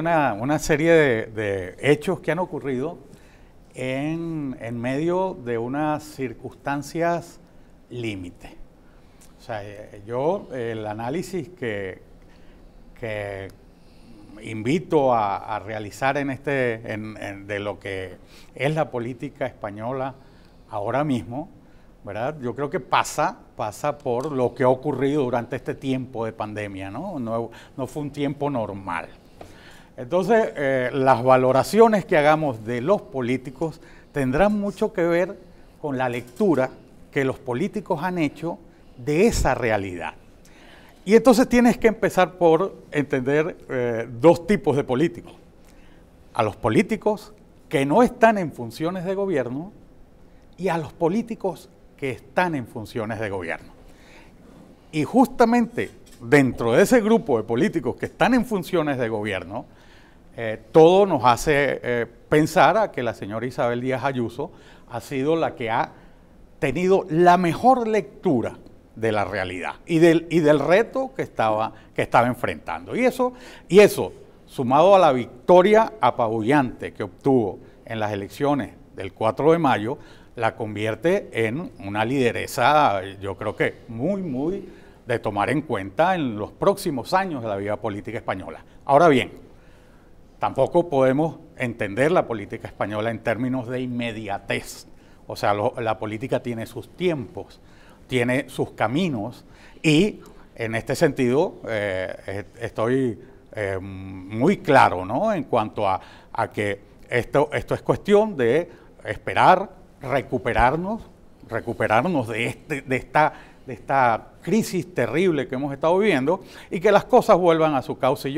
Una, serie de, hechos que han ocurrido en, medio de unas circunstancias límite. O sea, eh, yo el análisis que, invito a, realizar en este, de lo que es la política española ahora mismo, ¿verdad? Yo creo que pasa, pasa por lo que ha ocurrido durante este tiempo de pandemia, No, no fue un tiempo normal. Entonces, eh, las valoraciones que hagamos de los políticos tendrán mucho que ver con la lectura que los políticos han hecho de esa realidad. Y entonces tienes que empezar por entender eh, dos tipos de políticos. A los políticos que no están en funciones de gobierno y a los políticos que están en funciones de gobierno. Y justamente dentro de ese grupo de políticos que están en funciones de gobierno, eh, todo nos hace eh, pensar a que la señora Isabel Díaz Ayuso ha sido la que ha tenido la mejor lectura de la realidad y del, y del reto que estaba, que estaba enfrentando. Y eso, y eso, sumado a la victoria apabullante que obtuvo en las elecciones del 4 de mayo, la convierte en una lideresa, yo creo que muy, muy de tomar en cuenta en los próximos años de la vida política española. Ahora bien, Tampoco podemos entender la política española en términos de inmediatez. O sea, la política tiene sus tiempos, tiene sus caminos y en este sentido eh, estoy eh, muy claro en cuanto a, que esto, esto es cuestión de esperar, recuperarnos, recuperarnos de, este, esta, de esta crisis terrible que hemos estado viviendo y que las cosas vuelvan a su cauce.